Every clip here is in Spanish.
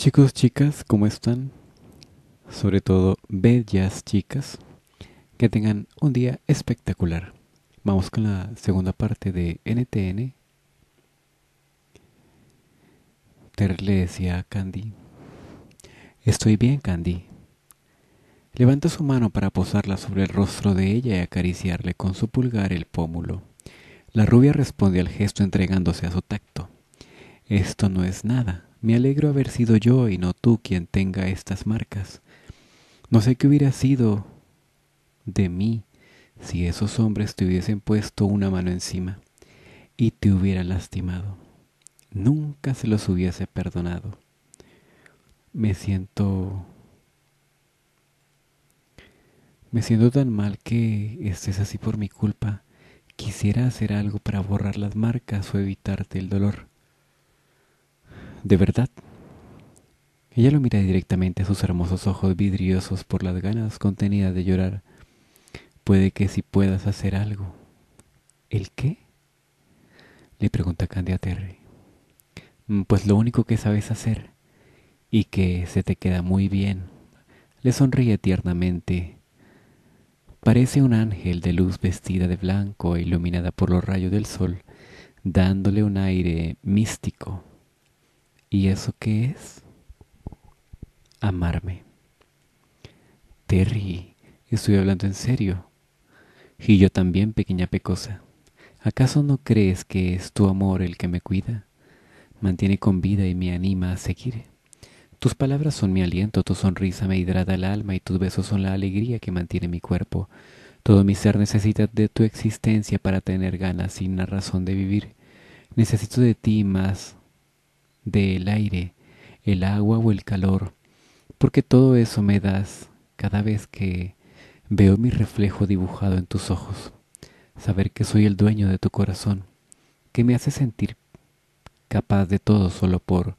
Chicos, chicas, ¿cómo están? Sobre todo, bellas chicas. Que tengan un día espectacular. Vamos con la segunda parte de NTN. Ter le decía a Candy, Estoy bien, Candy. Levanta su mano para posarla sobre el rostro de ella y acariciarle con su pulgar el pómulo. La rubia responde al gesto entregándose a su tacto. Esto no es nada, me alegro haber sido yo y no tú quien tenga estas marcas. No sé qué hubiera sido de mí si esos hombres te hubiesen puesto una mano encima y te hubieran lastimado. Nunca se los hubiese perdonado. Me siento... Me siento tan mal que estés así por mi culpa. Quisiera hacer algo para borrar las marcas o evitarte el dolor de verdad. Ella lo mira directamente a sus hermosos ojos vidriosos por las ganas contenidas de llorar. Puede que si puedas hacer algo. ¿El qué? Le pregunta Candy a Terry. Mm, pues lo único que sabes hacer y que se te queda muy bien. Le sonríe tiernamente. Parece un ángel de luz vestida de blanco e iluminada por los rayos del sol, dándole un aire místico. ¿Y eso qué es? Amarme. Terry, estoy hablando en serio. Y yo también, pequeña pecosa. ¿Acaso no crees que es tu amor el que me cuida? Mantiene con vida y me anima a seguir. Tus palabras son mi aliento, tu sonrisa me hidrata el alma y tus besos son la alegría que mantiene mi cuerpo. Todo mi ser necesita de tu existencia para tener ganas y una razón de vivir. Necesito de ti más del aire, el agua o el calor, porque todo eso me das cada vez que veo mi reflejo dibujado en tus ojos, saber que soy el dueño de tu corazón, que me hace sentir capaz de todo solo por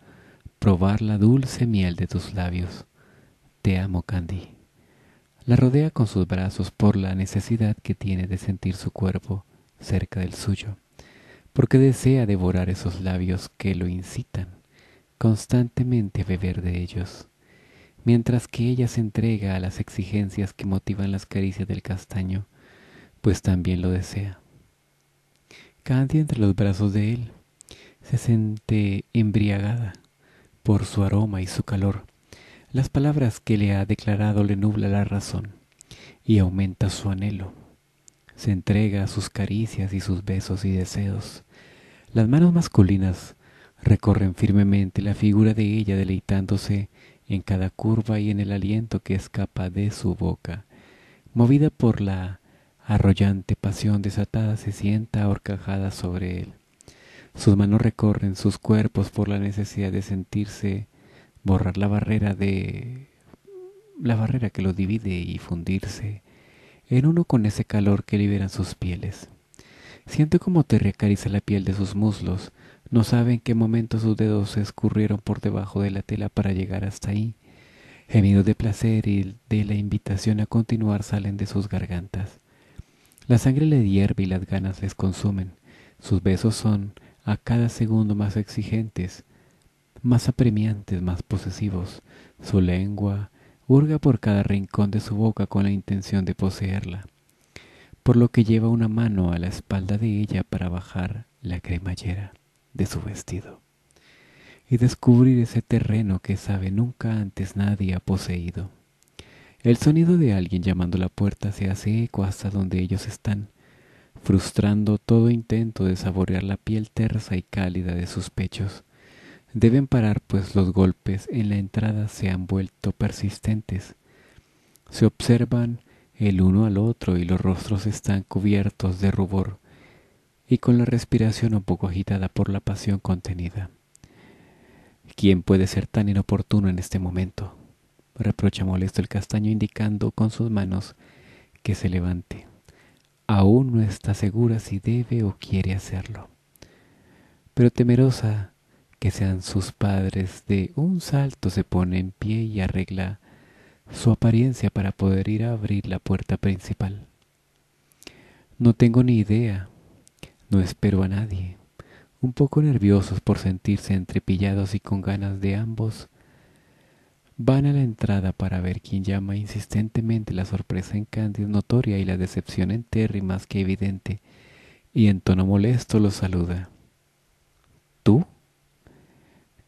probar la dulce miel de tus labios. Te amo, Candy. La rodea con sus brazos por la necesidad que tiene de sentir su cuerpo cerca del suyo porque desea devorar esos labios que lo incitan constantemente a beber de ellos, mientras que ella se entrega a las exigencias que motivan las caricias del castaño, pues también lo desea. Candy entre los brazos de él se siente embriagada por su aroma y su calor. Las palabras que le ha declarado le nubla la razón y aumenta su anhelo se entrega a sus caricias y sus besos y deseos. Las manos masculinas recorren firmemente la figura de ella deleitándose en cada curva y en el aliento que escapa de su boca. Movida por la arrollante pasión desatada, se sienta ahorcajada sobre él. Sus manos recorren sus cuerpos por la necesidad de sentirse, borrar la barrera de la barrera que lo divide y fundirse en uno con ese calor que liberan sus pieles. Siente como te recariza la piel de sus muslos, no sabe en qué momento sus dedos se escurrieron por debajo de la tela para llegar hasta ahí. Gemidos de placer y de la invitación a continuar salen de sus gargantas. La sangre le hierve y las ganas les consumen. Sus besos son a cada segundo más exigentes, más apremiantes, más posesivos. Su lengua, hurga por cada rincón de su boca con la intención de poseerla, por lo que lleva una mano a la espalda de ella para bajar la cremallera de su vestido y descubrir ese terreno que sabe nunca antes nadie ha poseído. El sonido de alguien llamando a la puerta se hace eco hasta donde ellos están, frustrando todo intento de saborear la piel tersa y cálida de sus pechos Deben parar, pues los golpes en la entrada se han vuelto persistentes. Se observan el uno al otro y los rostros están cubiertos de rubor y con la respiración un poco agitada por la pasión contenida. ¿Quién puede ser tan inoportuno en este momento? reprocha molesto el castaño indicando con sus manos que se levante. Aún no está segura si debe o quiere hacerlo. Pero temerosa que sean sus padres, de un salto se pone en pie y arregla su apariencia para poder ir a abrir la puerta principal. No tengo ni idea, no espero a nadie, un poco nerviosos por sentirse entrepillados y con ganas de ambos, van a la entrada para ver quién llama insistentemente la sorpresa en Candy notoria y la decepción en Terry más que evidente, y en tono molesto los saluda. ¿Tú?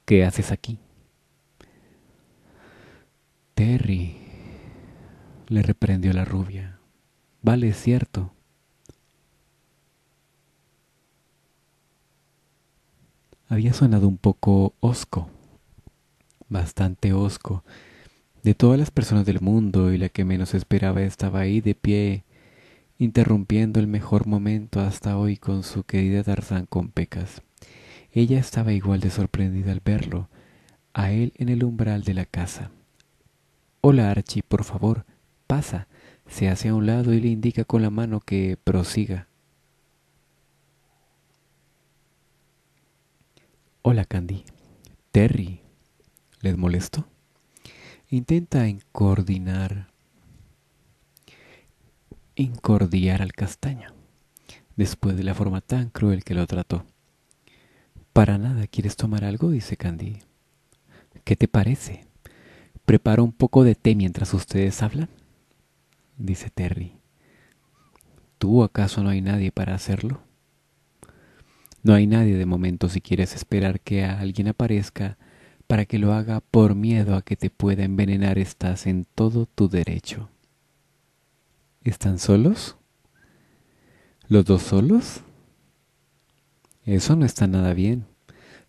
¿Qué haces aquí? Terry, le reprendió la rubia. Vale, es cierto. Había sonado un poco osco, bastante osco. De todas las personas del mundo y la que menos esperaba estaba ahí de pie, interrumpiendo el mejor momento hasta hoy con su querida Tarzán con pecas. Ella estaba igual de sorprendida al verlo, a él en el umbral de la casa. Hola Archie, por favor, pasa. Se hace a un lado y le indica con la mano que prosiga. Hola Candy. Terry. ¿Les molesto? Intenta incordinar incordiar al castaño, después de la forma tan cruel que lo trató. Para nada, ¿quieres tomar algo? dice Candy. ¿Qué te parece? Preparo un poco de té mientras ustedes hablan, dice Terry. ¿Tú acaso no hay nadie para hacerlo? No hay nadie de momento si quieres esperar que alguien aparezca para que lo haga por miedo a que te pueda envenenar estás en todo tu derecho. ¿Están solos? ¿Los dos solos? Eso no está nada bien.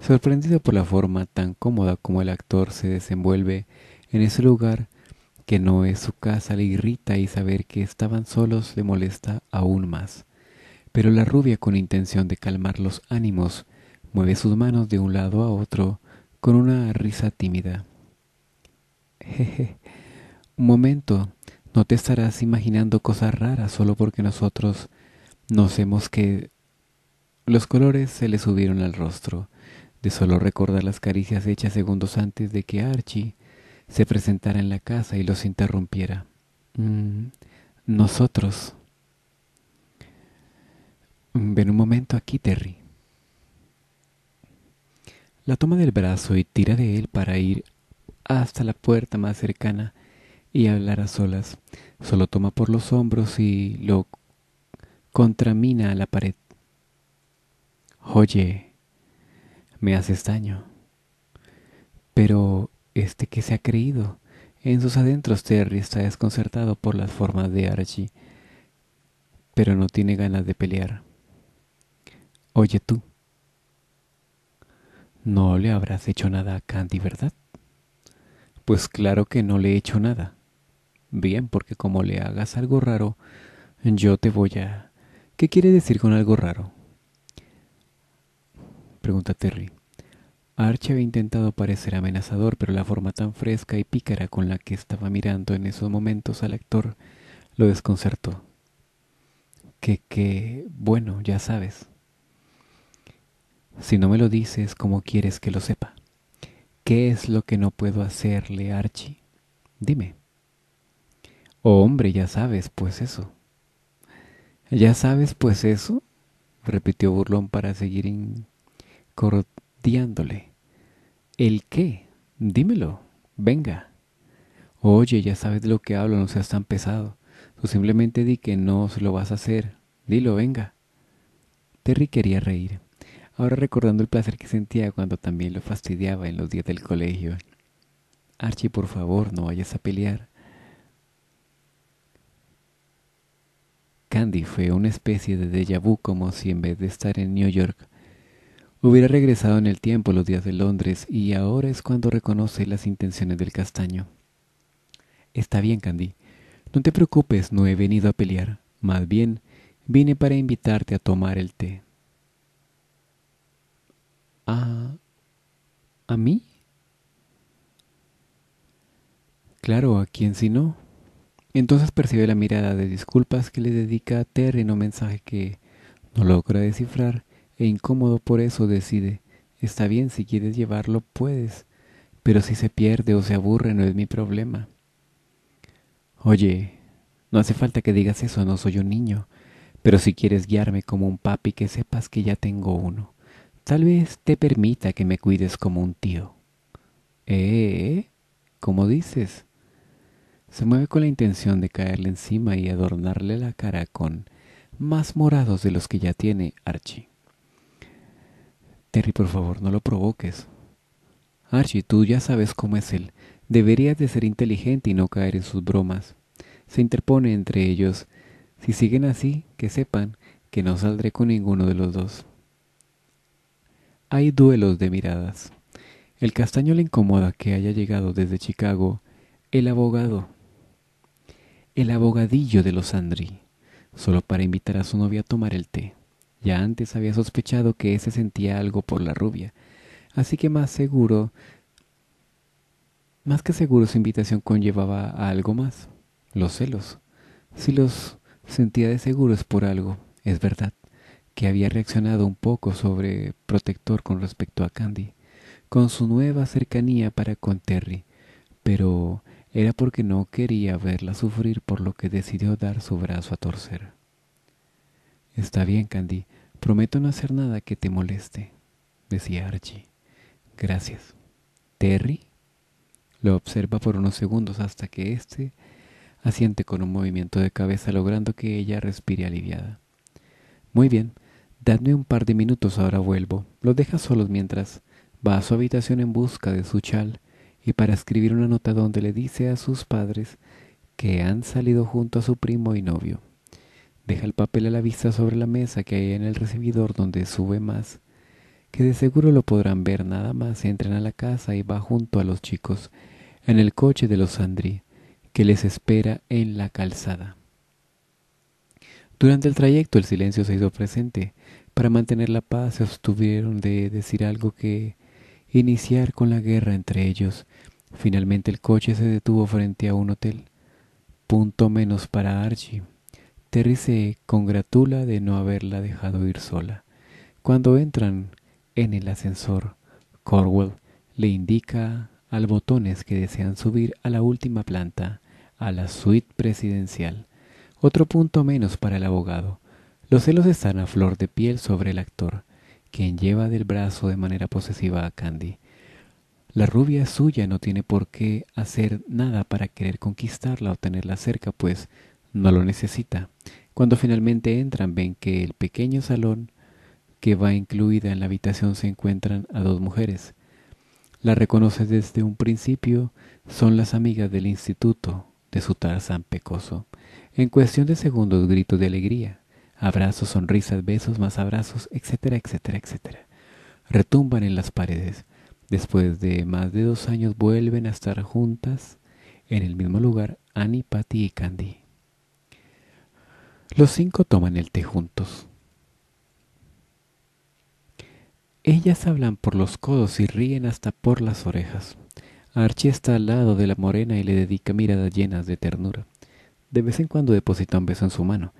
Sorprendido por la forma tan cómoda como el actor se desenvuelve en ese lugar que no es su casa le irrita y saber que estaban solos le molesta aún más. Pero la rubia con intención de calmar los ánimos mueve sus manos de un lado a otro con una risa tímida. Un momento, no te estarás imaginando cosas raras solo porque nosotros nos hemos que los colores se le subieron al rostro, de solo recordar las caricias hechas segundos antes de que Archie se presentara en la casa y los interrumpiera. Mm, nosotros. Ven un momento aquí, Terry. La toma del brazo y tira de él para ir hasta la puerta más cercana y hablar a solas. Solo toma por los hombros y lo contramina a la pared. Oye, me haces daño. Pero este que se ha creído. En sus adentros Terry está desconcertado por las formas de Archie, pero no tiene ganas de pelear. Oye tú, no le habrás hecho nada a Candy, ¿verdad? Pues claro que no le he hecho nada. Bien, porque como le hagas algo raro, yo te voy a... ¿Qué quiere decir con algo raro? Pregunta Terry. Archie había intentado parecer amenazador, pero la forma tan fresca y pícara con la que estaba mirando en esos momentos al actor lo desconcertó. Que, que, bueno, ya sabes. Si no me lo dices, ¿cómo quieres que lo sepa? ¿Qué es lo que no puedo hacerle, Archie? Dime. Oh, hombre, ya sabes, pues eso. ¿Ya sabes, pues eso? repitió Burlón para seguir cordiándole ¿El qué? Dímelo, venga. Oye, ya sabes de lo que hablo, no seas tan pesado. Tú simplemente di que no se lo vas a hacer. Dilo, venga. Terry quería reír, ahora recordando el placer que sentía cuando también lo fastidiaba en los días del colegio. Archie, por favor, no vayas a pelear. Candy fue una especie de déjà vu como si en vez de estar en New York Hubiera regresado en el tiempo los días de Londres y ahora es cuando reconoce las intenciones del castaño. Está bien, Candy. No te preocupes, no he venido a pelear. Más bien, vine para invitarte a tomar el té. ¿A... a mí? Claro, ¿a quién si no? Entonces percibe la mirada de disculpas que le dedica a Terry en un mensaje que no logra descifrar e incómodo por eso decide, está bien, si quieres llevarlo puedes, pero si se pierde o se aburre no es mi problema. Oye, no hace falta que digas eso, no soy un niño, pero si quieres guiarme como un papi que sepas que ya tengo uno, tal vez te permita que me cuides como un tío. ¿Eh? ¿Cómo dices? Se mueve con la intención de caerle encima y adornarle la cara con más morados de los que ya tiene Archie. Terry, por favor, no lo provoques. Archie, tú ya sabes cómo es él. Deberías de ser inteligente y no caer en sus bromas. Se interpone entre ellos. Si siguen así, que sepan que no saldré con ninguno de los dos. Hay duelos de miradas. El castaño le incomoda que haya llegado desde Chicago el abogado, el abogadillo de los Andri, solo para invitar a su novia a tomar el té. Ya antes había sospechado que ese sentía algo por la rubia, así que más seguro, más que seguro su invitación conllevaba a algo más, los celos. Si los sentía de seguro es por algo, es verdad, que había reaccionado un poco sobre protector con respecto a Candy, con su nueva cercanía para con Terry, pero era porque no quería verla sufrir por lo que decidió dar su brazo a torcer. Está bien, Candy, Prometo no hacer nada que te moleste, decía Archie. Gracias. Terry lo observa por unos segundos hasta que éste asiente con un movimiento de cabeza logrando que ella respire aliviada. Muy bien, dadme un par de minutos, ahora vuelvo. Lo deja solos mientras va a su habitación en busca de su chal y para escribir una nota donde le dice a sus padres que han salido junto a su primo y novio. Deja el papel a la vista sobre la mesa que hay en el recibidor donde sube más, que de seguro lo podrán ver nada más entran a la casa y va junto a los chicos en el coche de los Sandri, que les espera en la calzada. Durante el trayecto el silencio se hizo presente. Para mantener la paz se abstuvieron de decir algo que iniciar con la guerra entre ellos. Finalmente el coche se detuvo frente a un hotel. Punto menos para Archie. Terry se congratula de no haberla dejado ir sola. Cuando entran en el ascensor, Corwell le indica al botones que desean subir a la última planta, a la suite presidencial. Otro punto menos para el abogado. Los celos están a flor de piel sobre el actor, quien lleva del brazo de manera posesiva a Candy. La rubia suya, no tiene por qué hacer nada para querer conquistarla o tenerla cerca, pues no lo necesita. Cuando finalmente entran ven que el pequeño salón que va incluida en la habitación se encuentran a dos mujeres. La reconoce desde un principio, son las amigas del instituto de su Tarzán pecoso. En cuestión de segundos, gritos de alegría, abrazos, sonrisas, besos, más abrazos, etcétera, etcétera, etcétera. Retumban en las paredes. Después de más de dos años vuelven a estar juntas en el mismo lugar Annie, Patty y Candy. Los cinco toman el té juntos. Ellas hablan por los codos y ríen hasta por las orejas. Archie está al lado de la morena y le dedica miradas llenas de ternura. De vez en cuando deposita un beso en su mano.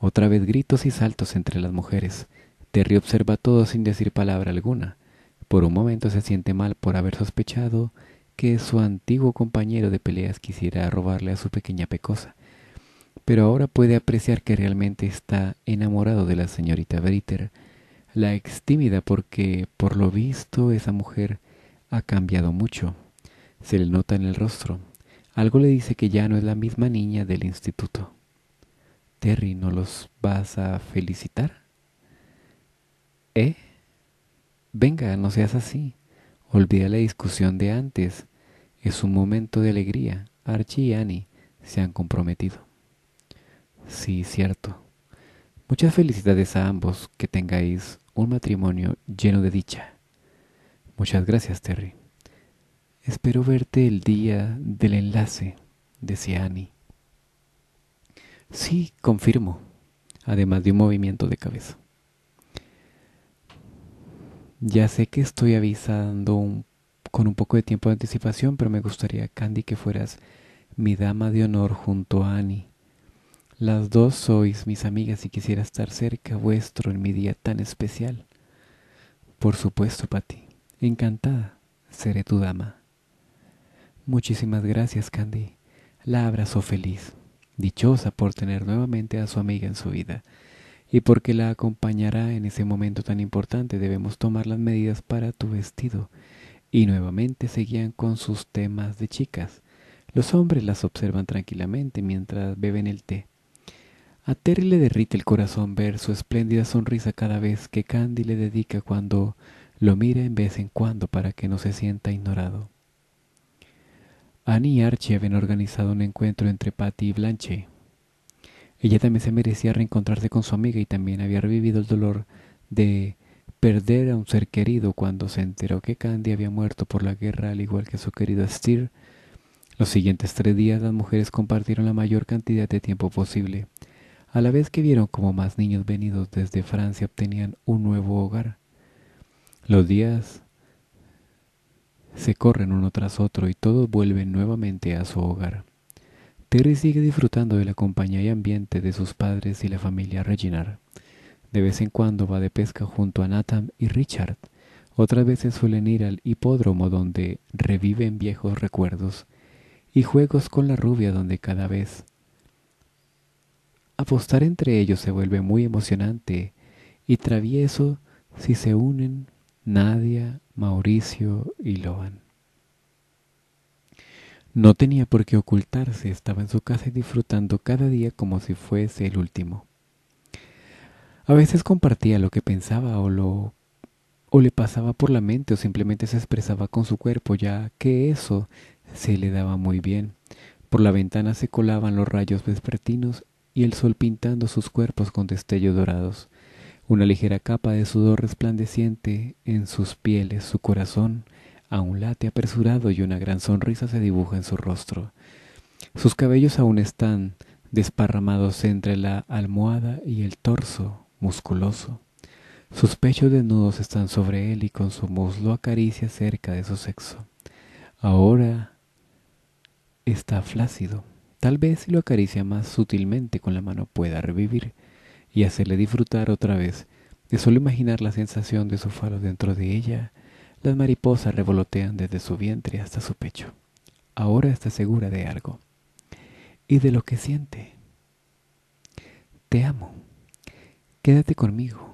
Otra vez gritos y saltos entre las mujeres. Terry observa todo sin decir palabra alguna. Por un momento se siente mal por haber sospechado que su antiguo compañero de peleas quisiera robarle a su pequeña pecosa, pero ahora puede apreciar que realmente está enamorado de la señorita Britter. la ex tímida porque, por lo visto, esa mujer ha cambiado mucho. Se le nota en el rostro. Algo le dice que ya no es la misma niña del instituto. Terry, ¿no los vas a felicitar? ¿Eh? Venga, no seas así. Olvida la discusión de antes. Es un momento de alegría. Archie y Annie se han comprometido. Sí, cierto. Muchas felicidades a ambos que tengáis un matrimonio lleno de dicha. Muchas gracias, Terry. Espero verte el día del enlace, decía Annie. Sí, confirmo, además de un movimiento de cabeza. Ya sé que estoy avisando con un poco de tiempo de anticipación, pero me gustaría, Candy, que fueras mi dama de honor junto a Annie. Las dos sois mis amigas y quisiera estar cerca vuestro en mi día tan especial. Por supuesto, Patty. Encantada. Seré tu dama. Muchísimas gracias, Candy. La abrazó feliz, dichosa por tener nuevamente a su amiga en su vida y porque la acompañará en ese momento tan importante. Debemos tomar las medidas para tu vestido. Y nuevamente seguían con sus temas de chicas. Los hombres las observan tranquilamente mientras beben el té. A Terry le derrite el corazón ver su espléndida sonrisa cada vez que Candy le dedica cuando lo mira en vez en cuando para que no se sienta ignorado. Annie y Archie habían organizado un encuentro entre Patty y Blanche. Ella también se merecía reencontrarse con su amiga y también había revivido el dolor de perder a un ser querido cuando se enteró que Candy había muerto por la guerra al igual que su querido Steer. Los siguientes tres días las mujeres compartieron la mayor cantidad de tiempo posible a la vez que vieron como más niños venidos desde Francia obtenían un nuevo hogar. Los días se corren uno tras otro y todos vuelven nuevamente a su hogar. Terry sigue disfrutando de la compañía y ambiente de sus padres y la familia Reginar. De vez en cuando va de pesca junto a Nathan y Richard. Otras veces suelen ir al hipódromo donde reviven viejos recuerdos y juegos con la rubia donde cada vez Apostar entre ellos se vuelve muy emocionante y travieso si se unen Nadia, Mauricio y Loan. No tenía por qué ocultarse, estaba en su casa y disfrutando cada día como si fuese el último. A veces compartía lo que pensaba o lo o le pasaba por la mente o simplemente se expresaba con su cuerpo, ya que eso se le daba muy bien. Por la ventana se colaban los rayos vespertinos y el sol pintando sus cuerpos con destellos dorados, una ligera capa de sudor resplandeciente en sus pieles, su corazón aún late apresurado y una gran sonrisa se dibuja en su rostro. Sus cabellos aún están desparramados entre la almohada y el torso musculoso. Sus pechos desnudos están sobre él y con su muslo acaricia cerca de su sexo. Ahora está flácido Tal vez si lo acaricia más sutilmente con la mano pueda revivir y hacerle disfrutar otra vez de solo imaginar la sensación de su falo dentro de ella. Las mariposas revolotean desde su vientre hasta su pecho. Ahora está segura de algo y de lo que siente. Te amo. Quédate conmigo.